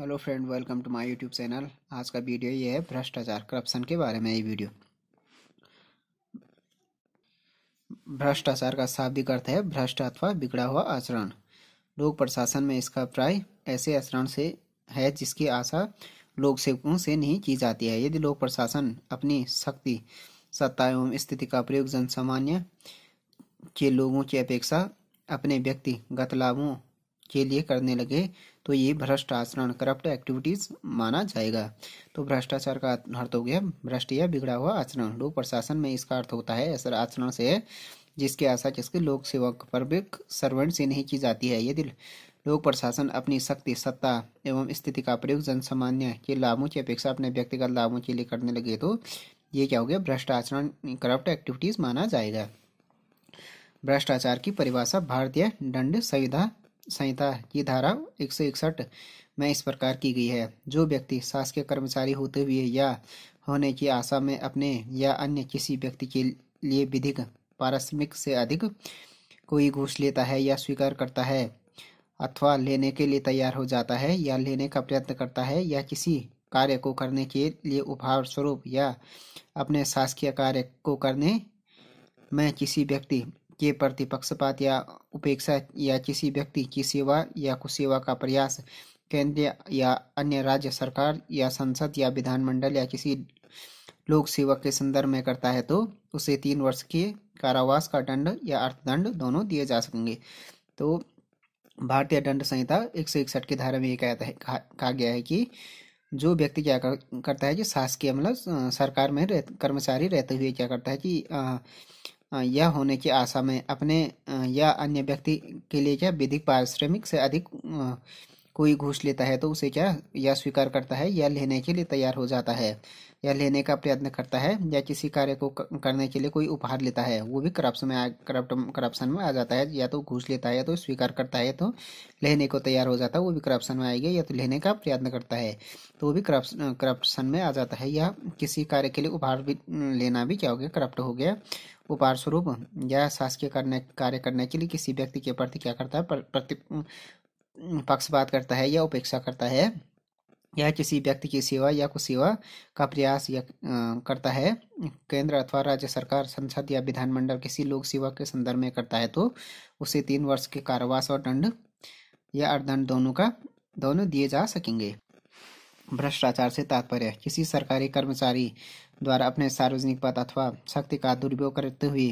hello friend welcome to my YouTube channel आज का video ये है भ्रष्टाचार करप्शन के बारे में ये वीडियो भ्रष्टाचार का शाब्दिक अर्थ है भ्रष्ट अथवा बिगड़ा हुआ आचरण लोक प्रशासन में इसका प्राय ऐसे आचरण से है जिसकी आशा लोक सेवकों से नहीं की जाती है यदि लोक प्रशासन अपनी शक्ति सत्ता एवं स्थिति का प्रयोग जन सामान्य के लोगों की अपेक्षा अपने व्यक्तिगत लाभों के लिए करने लगे तो ये भ्रष्ट आचरण करप्ट एक्टिविटीज माना जाएगा तो भ्रष्टाचार का अर्थ हो गया भ्रष्ट या बिगड़ा हुआ आचरण लोक प्रशासन में इसका अर्थ होता है असर आचरण से है जिसके आशा जिसके लोक सेवक भी सर्वेंट से नहीं की जाती है यदि लोक प्रशासन अपनी शक्ति सत्ता एवं स्थिति का प्रयोग जनसामान्य के लाभों की अपेक्षा अपने व्यक्तिगत लाभों के लिए करने लगे तो ये क्या हो गया भ्रष्ट आचरण करप्ट एक्टिविटीज माना जाएगा भ्रष्टाचार की परिभाषा भारतीय दंड संविधा संहिता की धारा एक में इस प्रकार की गई है जो व्यक्ति शासकीय कर्मचारी होते हुए या होने की आशा में अपने या अन्य किसी व्यक्ति के लिए विधिक पारिश्रमिक से अधिक कोई घूस लेता है या स्वीकार करता है अथवा लेने के लिए तैयार हो जाता है या लेने का प्रयत्न करता है या किसी कार्य को करने के लिए उपहार स्वरूप या अपने शासकीय कार्य को करने में किसी व्यक्ति के प्रति पक्षपात या उपेक्षा या किसी व्यक्ति की सेवा या कुसेवा का प्रयास केंद्र या अन्य राज्य सरकार या संसद या विधानमंडल या किसी लोक सेवक के संदर्भ में करता है तो उसे तीन वर्ष के कारावास का दंड या अर्थदंड दोनों दिए जा सकेंगे तो भारतीय दंड संहिता एक सौ इकसठ की धारा में ये कहता है कहा गया है कि जो व्यक्ति क्या कर, करता है कि शासकीय मतलब सरकार में रह, कर्मचारी रहते हुए क्या करता है कि यह होने की आशा में अपने या अन्य व्यक्ति के लिए क्या विधिक पारिश्रमिक से अधिक कोई घूस लेता है तो उसे क्या यह स्वीकार करता है या लेने के लिए तैयार हो जाता है या लेने का प्रयत्न करता है या किसी कार्य को करने के लिए कोई उपहार लेता है वो भी करप्शन में करप्ट करप्शन में आ जाता है या तो घूस लेता है या तो स्वीकार करता है तो लेने को तैयार हो जाता है वो भी करप्शन में आएगा या तो लेने का प्रयत्न करता है तो वो भी करप्शन करप्शन में आ जाता है या किसी कार्य के लिए उपहार भी लेना भी क्या हो गया करप्ट हो गया उपहार स्वरूप या शासकीय करने कार्य करने के लिए किसी व्यक्ति के प्रति क्या करता है प्रति पक्षपात करता है या उपेक्षा करता है यह किसी व्यक्ति की सेवा या कुछ सेवा का प्रयास या करता है केंद्र अथवा राज्य सरकार संसद या विधानमंडल किसी लोक सेवा के संदर्भ में करता है तो उसे तीन वर्ष के कारावास और दंड या अर्दंड दोनों का दोनों दिए जा सकेंगे भ्रष्टाचार से तात्पर्य किसी सरकारी कर्मचारी द्वारा अपने सार्वजनिक पद अथवा शक्ति का दुरुपयोग करते हुए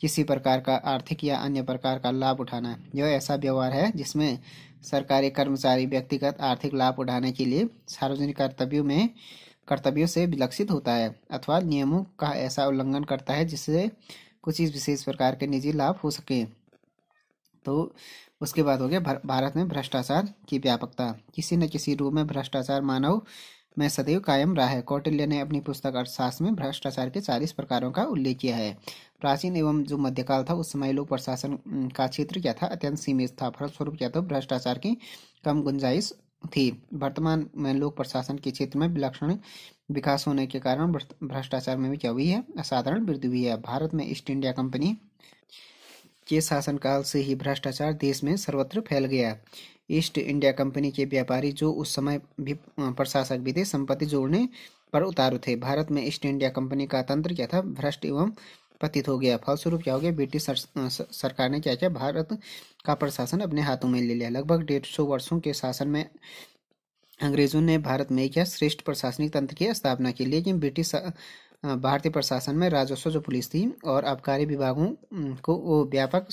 किसी प्रकार का आर्थिक या अन्य प्रकार का लाभ उठाना यह ऐसा व्यवहार है जिसमें सरकारी कर्मचारी व्यक्तिगत आर्थिक लाभ उठाने के लिए सार्वजनिक कर्तव्यों में कर्तव्यों से विलक्षित होता है अथवा नियमों का ऐसा उल्लंघन करता है जिससे कुछ विशेष प्रकार के निजी लाभ हो सके तो उसके बाद हो गया भारत में भ्रष्टाचार की व्यापकता किसी न किसी रूप में भ्रष्टाचार मानव में सदैव कायम रहा है कौटिल्य ने अपनी पुस्तक अर्थशास्त्र में भ्रष्टाचार के चालीस प्रकारों का उल्लेख किया है प्राचीन एवं जो मध्यकाल था उस समय लोक प्रशासन का क्षेत्र क्या था अत्यंत सीमित था फलस्वरूप क्या था तो भ्रष्टाचार की कम गुंजाइश थी वर्तमान में लोक प्रशासन के क्षेत्र में विलक्षण विकास होने के कारण भ्रष्टाचार में भी क्या हुई है असाधारण वृद्धि हुई है भारत में ईस्ट इंडिया कंपनी के शासनकाल से ही भ्रष्टाचार देश में सर्वत्र फैल गया ईस्ट इंडिया कंपनी के व्यापारी जो उस समय भी प्रशासक भी थे संपत्ति जोड़ने पर उतारू थे भारत में ईस्ट इंडिया कंपनी का तंत्र क्या था भ्रष्ट एवं पतित हो गया फलस्वरूप क्या हो गया ब्रिटिश सर, सरकार ने क्या किया भारत का प्रशासन अपने हाथों में ले लिया लगभग डेढ़ सौ वर्षों के शासन में अंग्रेजों ने भारत में क्या श्रेष्ठ प्रशासनिक तंत्र की स्थापना की लेकिन ब्रिटिश भारतीय प्रशासन में राजस्व जो पुलिस थी और आबकारी विभागों को व्यापक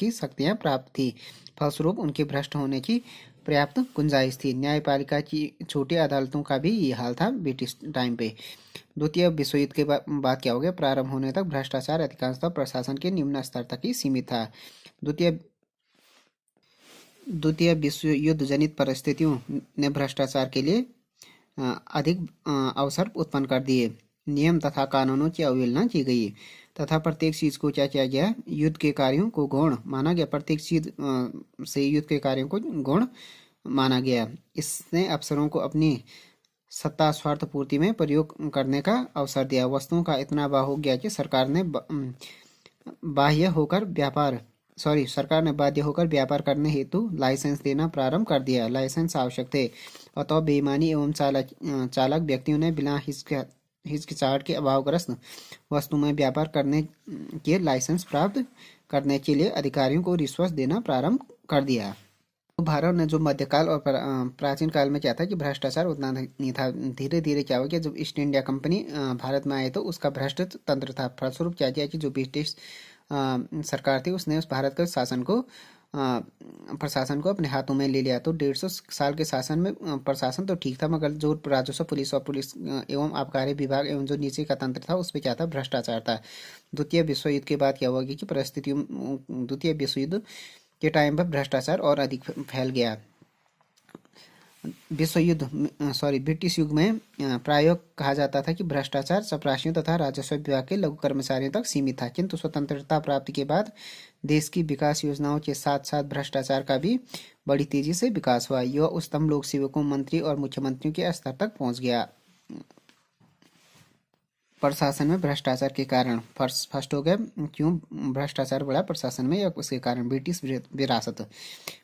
की शक्तियां प्राप्त थी फलस्वरूप उनके भ्रष्ट होने की पर्याप्त गुंजाइश थी न्यायपालिका की छोटी अदालतों का भी ये हाल था ब्रिटिश टाइम पे द्वितीय विश्व युद्ध के बाद क्या हो गया प्रारंभ होने तक भ्रष्टाचार अधिकांशतः प्रशासन के निम्न स्तर तक ही सीमित था द्वितीय द्वितीय विश्व युद्ध जनित परिस्थितियों ने भ्रष्टाचार के लिए अधिक अवसर उत्पन्न कर दिए नियम तथा कानूनों की अवहेलना की गई तथा प्रत्येक चीज को क्या किया गया युद्ध के कार्यों को गौण माना गया प्रत्येक चीज से युद्ध के कार्यों को गौण माना गया इसने अफसरों को अपनी सत्ता स्वार्थ पूर्ति में प्रयोग करने का अवसर दिया वस्तुओं का इतना बाह हो गया कि सरकार ने बाह्य होकर व्यापार सॉरी सरकार ने बाध्य होकर व्यापार करने हेतु लाइसेंस देना प्रारंभ कर दिया लाइसेंस आवश्यक थे अतः बेईमानी एवं चालक चालक व्यक्तियों ने बिना हिचकिचाहट के अभावग्रस्त वस्तु में व्यापार करने के लाइसेंस प्राप्त करने के लिए अधिकारियों को रिश्वत देना प्रारंभ कर दिया तो भारत ने जो मध्यकाल और प्राचीन काल में क्या था कि भ्रष्टाचार उतना नहीं था धीरे धीरे क्या हो गया जब ईस्ट इंडिया कंपनी भारत में आई तो उसका भ्रष्ट तंत्र था फलस्वरूप क्या किया कि जो ब्रिटिश सरकार थी उसने उस भारत के शासन को प्रशासन को अपने हाथों में ले लिया तो डेढ़ सौ साल के शासन में प्रशासन तो ठीक था मगर जो राजस्व पुलिस और पुलिस एवं आबकारी विभाग एवं जो नीचे का तंत्र था उस पर क्या था भ्रष्टाचार था द्वितीय विश्व युद्ध के बाद क्या हुआ कि परिस्थितियों द्वितीय विश्व युद्ध के टाइम पर भ्रष्टाचार और अधिक फैल गया विश्व युद्ध सॉरी ब्रिटिश युग में प्रायोग कहा जाता था कि भ्रष्टाचार चपरासियों तथा राजस्व विभाग के लघु कर्मचारियों तक सीमित था किंतु स्वतंत्रता प्राप्ति के बाद देश की विकास योजनाओं के साथ साथ भ्रष्टाचार का भी बड़ी तेजी से विकास हुआ यह उत्तम लोक सेवकों मंत्री और मुख्यमंत्रियों के स्तर तक पहुंच गया प्रशासन में भ्रष्टाचार के कारण फर्स्ट हो गए क्यों भ्रष्टाचार बढ़ा प्रशासन में या उसके कारण ब्रिटिश विरासत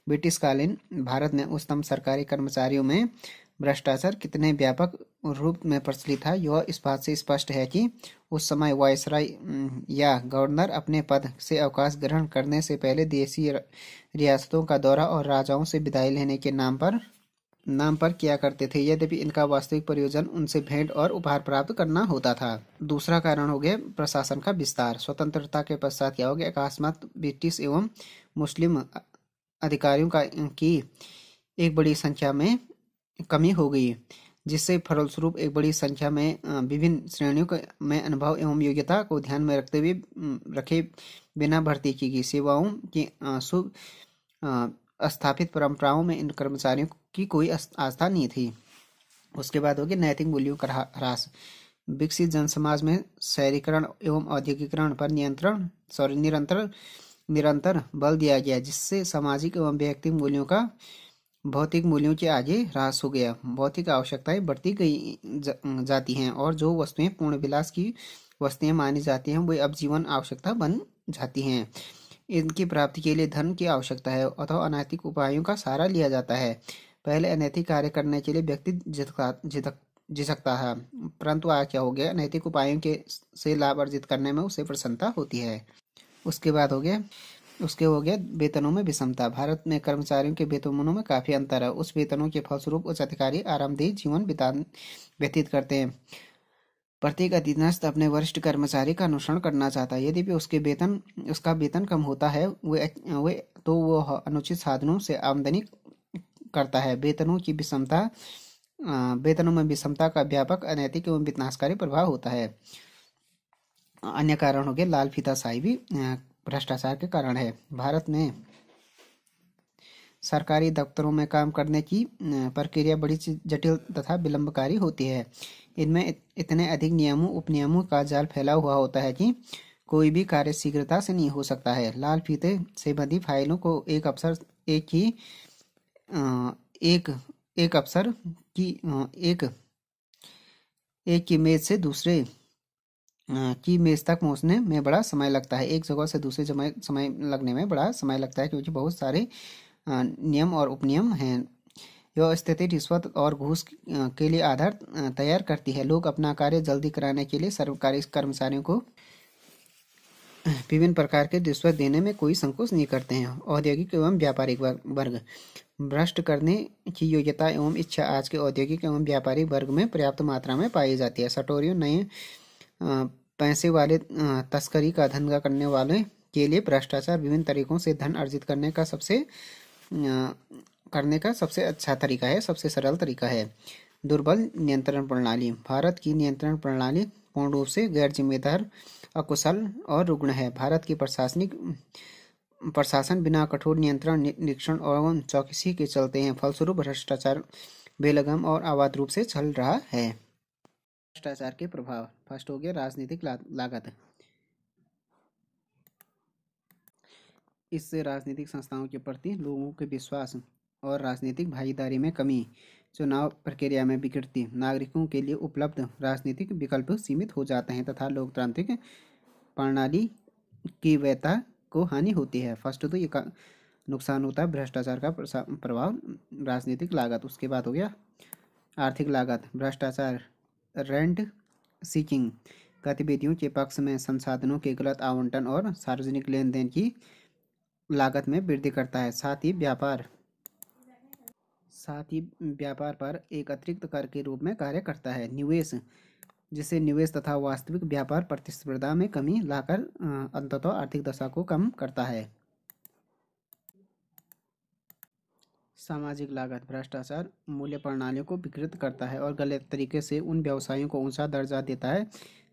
ब्रिटिश कालीन भारत में उच्चतम सरकारी कर्मचारियों में भ्रष्टाचार कितने व्यापक रूप में प्रचलित था यह इस बात से स्पष्ट है कि उस समय वायसराय या गवर्नर अपने पद से अवकाश ग्रहण करने से पहले देशी रियासतों का दौरा और राजाओं से विदाई लेने के नाम पर नाम पर किया करते थे यद्यपि इनका वास्तविक प्रयोजन उनसे भेंट और उपहार प्राप्त करना होता था दूसरा कारण हो गया प्रशासन का विस्तार स्वतंत्रता के पश्चात क्या हो गया अकस्मात ब्रिटिश एवं मुस्लिम अधिकारियों का की एक बड़ी संख्या में कमी हो गई जिससे फलस्वरूप एक बड़ी संख्या में विभिन्न श्रेणियों में अनुभव एवं योग्यता को ध्यान में रखते हुए रखे बिना भर्ती की गई सेवाओं की सु स्थापित परंपराओं में इन कर्मचारियों की कोई आस्था नहीं थी उसके बाद होगी नैतिक मूल्यों का ह्रास विकसित जनसमाज में शहरीकरण एवं औद्योगिकरण पर नियंत्रण सॉरी निरंतर निरंतर बल दिया गया जिससे सामाजिक एवं व्यक्तिक मूल्यों का भौतिक मूल्यों के आगे ह्रास हो गया भौतिक आवश्यकताएं बढ़ती गई जा, जाती हैं और जो वस्तुएं पूर्ण विलास की वस्तुएं मानी जाती हैं वे अब जीवन आवश्यकता बन जाती हैं इनकी प्राप्ति के लिए धन की आवश्यकता है अथवा अनैतिक उपायों का सहारा लिया जाता है पहले अनैतिक कार्य करने के लिए व्यक्ति जी सकता है परंतु आज क्या हो गया अनैतिक उपायों के से लाभ अर्जित करने में उसे प्रसन्नता होती है उसके बाद हो गया उसके हो गया वेतनों में विषमता भारत में कर्मचारियों के वेतनों में काफी अंतर है उस वेतनों के फलस्वरूप उच्च अधिकारी आरामदेह जीवन बितान व्यतीत करते हैं प्रत्येक अधीनस्थ अपने वरिष्ठ कर्मचारी का अनुसरण करना चाहता है यदि भी उसके वेतन उसका वेतन कम होता है वे वे तो वो अनुचित साधनों से आमदनी करता है वेतनों की विषमता वेतनों में विषमता का व्यापक अनैतिक एवं विनाशकारी प्रभाव होता है अन्य कारण हो गए लाल फीताशाही भी भ्रष्टाचार के कारण है भारत में सरकारी दफ्तरों में काम करने की प्रक्रिया बड़ी जटिल तथा विलंबकारी होती है इनमें इतने अधिक नियमों उपनियमों का जाल फैला हुआ होता है कि कोई भी कार्य शीघ्रता से नहीं हो सकता है लाल फीते से बंधी फाइलों को एक अफसर एक ही एक एक अफसर की एक एक की मेज से दूसरे की मेज तक पहुँचने में बड़ा समय लगता है एक जगह से दूसरे समय समय लगने में बड़ा समय लगता है क्योंकि बहुत सारे नियम और उपनियम हैं यह स्थिति रिश्वत और घूस के लिए आधार तैयार करती है लोग अपना कार्य जल्दी कराने के लिए सरकारी कर्मचारियों को विभिन्न प्रकार के रिश्वत देने में कोई संकोच नहीं करते हैं औद्योगिक एवं व्यापारिक वर्ग भ्रष्ट करने की योग्यता एवं इच्छा आज के औद्योगिक एवं व्यापारिक वर्ग में पर्याप्त मात्रा में पाई जाती है सटोरियो नए पैसे वाले तस्करी का धंधा करने वाले के लिए भ्रष्टाचार विभिन्न तरीकों से धन अर्जित करने का सबसे करने का सबसे अच्छा तरीका है सबसे सरल तरीका है दुर्बल नियंत्रण प्रणाली भारत की नियंत्रण प्रणाली पूर्ण रूप से गैर जिम्मेदार अकुशल और रुग्ण है भारत की प्रशासनिक प्रशासन बिना कठोर नियंत्रण निरीक्षण और चौकसी के चलते हैं फलस्वरूप भ्रष्टाचार बेलगम और आवाद रूप से चल रहा है भ्रष्टाचार के प्रभाव फर्स्ट हो गया राजनीतिक लागत इससे राजनीतिक संस्थाओं के प्रति लोगों के विश्वास और राजनीतिक भागीदारी में कमी चुनाव प्रक्रिया में विकृति नागरिकों के लिए उपलब्ध राजनीतिक विकल्प सीमित हो जाते हैं तथा लोकतांत्रिक प्रणाली की व्यता को हानि होती है फर्स्ट तो ये नुकसान होता है भ्रष्टाचार का प्रभाव राजनीतिक लागत उसके बाद हो गया आर्थिक लागत भ्रष्टाचार रेंट सीकिंग गतिविधियों के पक्ष में संसाधनों के गलत आवंटन और सार्वजनिक लेन देन की लागत में वृद्धि करता है साथ ही व्यापार साथ ही व्यापार पर एक अतिरिक्त कर के रूप में कार्य करता है निवेश जिससे निवेश तथा वास्तविक व्यापार प्रतिस्पर्धा में कमी लाकर अंततः आर्थिक दशा को कम करता है सामाजिक लागत भ्रष्टाचार मूल्य प्रणालियों को विकृत करता है और गलत तरीके से उन व्यवसायों को ऊंचा दर्जा देता है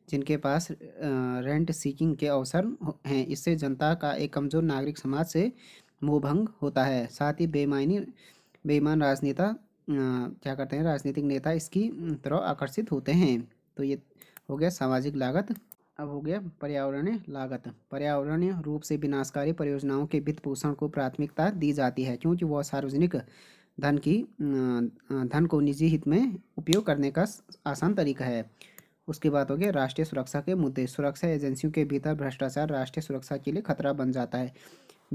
जिनके पास रेंट सीकिंग के अवसर हैं इससे जनता का एक कमज़ोर नागरिक समाज से मोहभंग होता है साथ ही बेमानी बेईमान राजनेता क्या करते हैं राजनीतिक नेता इसकी तरह आकर्षित होते हैं तो ये हो गया सामाजिक लागत अब हो गया पर्यावरणीय लागत पर्यावरणीय रूप से विनाशकारी परियोजनाओं के वित्त पोषण को प्राथमिकता दी जाती है क्योंकि वह सार्वजनिक धन की धन को निजी हित में उपयोग करने का आसान तरीका है उसके बाद हो गया राष्ट्रीय सुरक्षा के मुद्दे सुरक्षा एजेंसियों के भीतर भ्रष्टाचार राष्ट्रीय सुरक्षा के लिए खतरा बन जाता है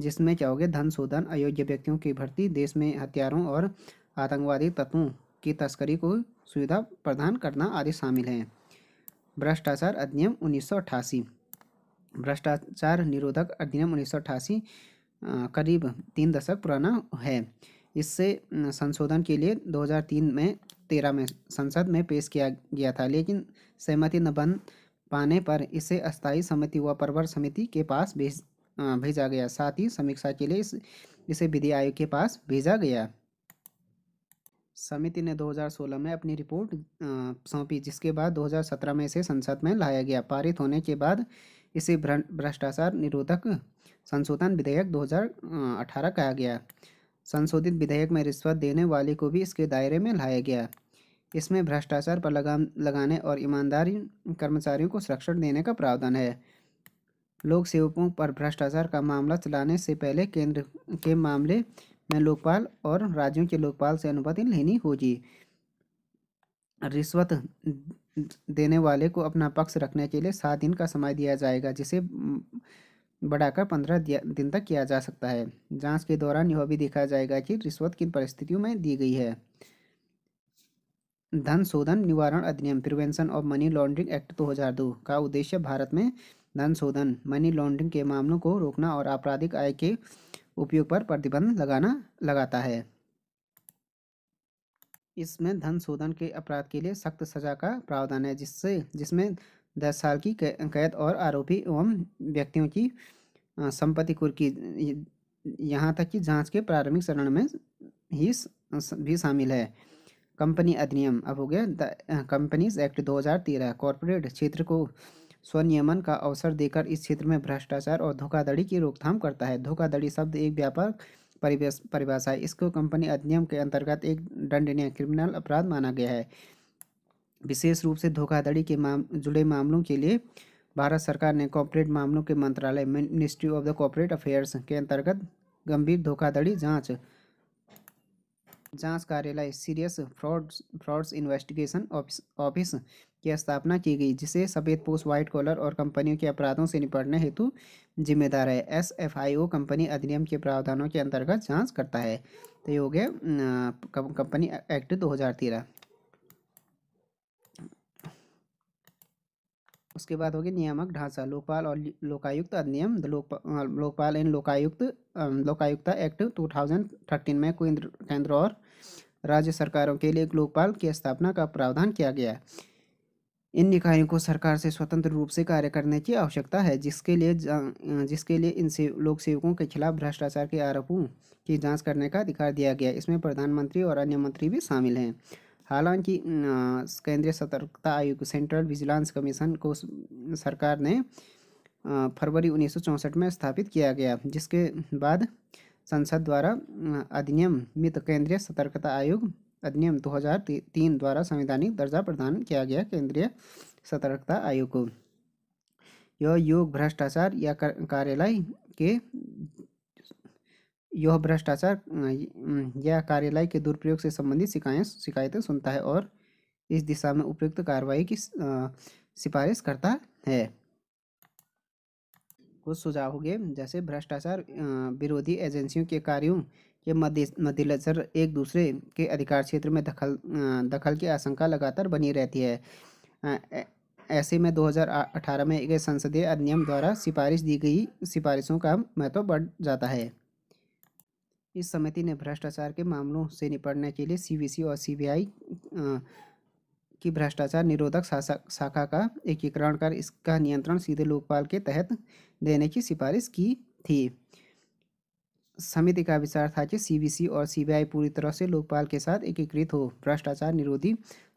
जिसमें क्या हो गया धन शोधन अयोग्य व्यक्तियों की भर्ती देश में हथियारों और आतंकवादी तत्वों की तस्करी को सुविधा प्रदान करना आदि शामिल हैं भ्रष्टाचार अधिनियम उन्नीस भ्रष्टाचार निरोधक अधिनियम उन्नीस करीब तीन दशक पुराना है इससे संशोधन के लिए 2003 में तेरह में संसद में पेश किया गया था लेकिन सहमति न बन पाने पर इसे अस्थायी समिति व परवर समिति के पास भेज भेजा गया साथ ही समीक्षा के लिए इस इसे विधि आयोग के पास भेजा गया समिति ने 2016 में अपनी रिपोर्ट सौंपी जिसके बाद 2017 में इसे संसद में लाया गया पारित होने के बाद इसे भ्रष्टाचार निरोधक संशोधन विधेयक 2018 कहा गया संशोधित विधेयक में रिश्वत देने वाले को भी इसके दायरे में लाया गया इसमें भ्रष्टाचार पर लगाम लगाने और ईमानदारी कर्मचारियों को संरक्षण देने का प्रावधान है लोक सेवकों पर भ्रष्टाचार का मामला चलाने से पहले केंद्र के मामले में लोकपाल और राज्यों के लोकपाल से अनुमति लेनी होगी रिश्वत देने वाले को अपना पक्ष रखने के लिए सात दिन का समय दिया जाएगा जिसे बढ़ाकर पंद्रह दिन तक किया जा सकता है जांच के दौरान यह भी देखा जाएगा कि रिश्वत किन परिस्थितियों में दी गई है धन शोधन निवारण अधिनियम prevention of money laundering act 2002 का उद्देश्य भारत में धन शोधन मनी लॉन्ड्रिंग के मामलों को रोकना और आपराधिक आय के उपयोग पर प्रतिबंध लगाना लगाता है इसमें धन शोधन के अपराध के लिए सख्त सजा का प्रावधान है जिससे जिसमें दस साल की कैद और आरोपी एवं व्यक्तियों की संपत्ति कुर्की यहाँ तक कि जांच के प्रारंभिक चरण में ही भी शामिल है कंपनी अधिनियम अब हो गया कंपनीज एक्ट 2013 हज़ार कॉरपोरेट क्षेत्र को स्वनियमन का अवसर देकर इस क्षेत्र में भ्रष्टाचार और धोखाधड़ी की रोकथाम करता है धोखाधड़ी शब्द एक व्यापक परिभाषा है इसको कंपनी अधिनियम के अंतर्गत एक दंडनीय क्रिमिनल अपराध माना गया है विशेष रूप से धोखाधड़ी के माम जुड़े मामलों के लिए भारत सरकार ने कॉपरेट मामलों के मंत्रालय ministry of the corporate affairs के अंतर्गत गंभीर धोखाधड़ी जांच जांच कार्यालय serious fraud frauds investigation office की स्थापना की गई जिसे सफ़ेद पोस्ट व्हाइट कॉलर और कंपनियों के अपराधों से निपटने हेतु जिम्मेदार है S F I O company अधिनियम के प्रावधानों के अंतर्गत जाँच करता है तो ये हो गया कंपनी एक्ट दो हज़ार तेरह उसके बाद हो गया नियामक ढांचा लोकपाल और लोकायुक्त अधिनियम लोकपाल लोकपाल एंड लोकायुक्त लोकायुक्ता एक्ट 2013 में केंद्र केंद्र और राज्य सरकारों के लिए लोकपाल की स्थापना का प्रावधान किया गया है इन निकायों को सरकार से स्वतंत्र रूप से कार्य करने की आवश्यकता है जिसके लिए जिसके लिए इन से, लोक सेवकों के खिलाफ भ्रष्टाचार के आरोपों की जांच करने का अधिकार दिया गया इसमें प्रधानमंत्री और अन्य मंत्री भी शामिल हैं हालांकि केंद्रीय सतर्कता आयोग सेंट्रल विजिलेंस कमीशन को सरकार ने फरवरी उन्नीस में स्थापित किया गया जिसके बाद संसद द्वारा अधिनियमित केंद्रीय सतर्कता आयोग अधिनियम 2003 द्वारा संवैधानिक दर्जा प्रदान किया गया केंद्रीय सतर्कता आयोग को यह योग भ्रष्टाचार या कार्यालय के यह भ्रष्टाचार अं, या कार्यालय के दुरुपयोग से संबंधित शिकायत शिकायतें सुनता है और इस दिशा में उपयुक्त कार्रवाई की सिफारिश करता है कुछ सुझाव हो गए जैसे भ्रष्टाचार विरोधी एजेंसियों के कार्यों मध्य मद्देनजर एक दूसरे के अधिकार क्षेत्र में दखल दखल की आशंका लगातार बनी रहती है ऐसे में 2018 में एक संसदीय अधिनियम द्वारा सिफारिश दी गई सिफारिशों का महत्व बढ़ जाता है इस समिति ने भ्रष्टाचार के मामलों से निपटने के लिए सीबीसी और सीबीआई की भ्रष्टाचार निरोधक शाखा का एकीकरण कर इसका नियंत्रण सीधे लोकपाल के तहत देने की सिफारिश की थी समिति का विचार था कि सीबीसी और सीबीआई पूरी तरह से लोकपाल के साथ एकीकृत हो भ्रष्टाचार निरोधी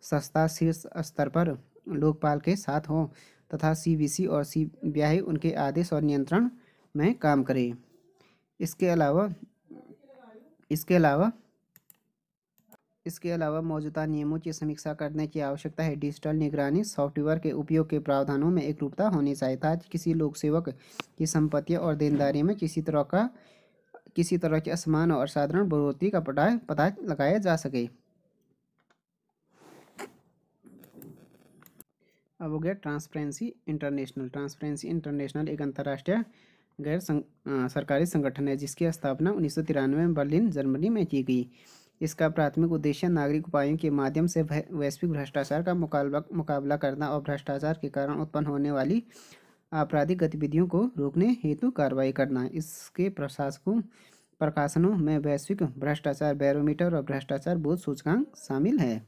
संस्था शीर्ष स्तर पर लोकपाल के साथ हो तथा सीबीसी और सीबीआई उनके आदेश और नियंत्रण में काम करे इसके अलावा इसके अलावा इसके अलावा मौजूदा नियमों की समीक्षा करने की आवश्यकता है डिजिटल निगरानी सॉफ्टवेयर के उपयोग के प्रावधानों में एकरूपता होनी चाहिए था किसी लोक सेवक की संपत्ति और देनदारी में किसी तरह का किसी तरह के असमान और साधारण बढ़ोतरी का पटा पता लगाया जा सके अब हो गया ट्रांसपेरेंसी इंटरनेशनल ट्रांसपेरेंसी इंटरनेशनल एक अंतर्राष्ट्रीय गैर संग, आ, सरकारी संगठन है जिसकी स्थापना उन्नीस में बर्लिन जर्मनी में की गई इसका प्राथमिक उद्देश्य नागरिक उपायों के माध्यम से वैश्विक भ्रष्टाचार का मुकाबला मुकाबला करना और भ्रष्टाचार के कारण उत्पन्न होने वाली आपराधिक गतिविधियों को रोकने हेतु कार्रवाई करना इसके प्रशासकों प्रकाशनों में वैश्विक भ्रष्टाचार बैरोमीटर और भ्रष्टाचार बोध सूचकांक शामिल है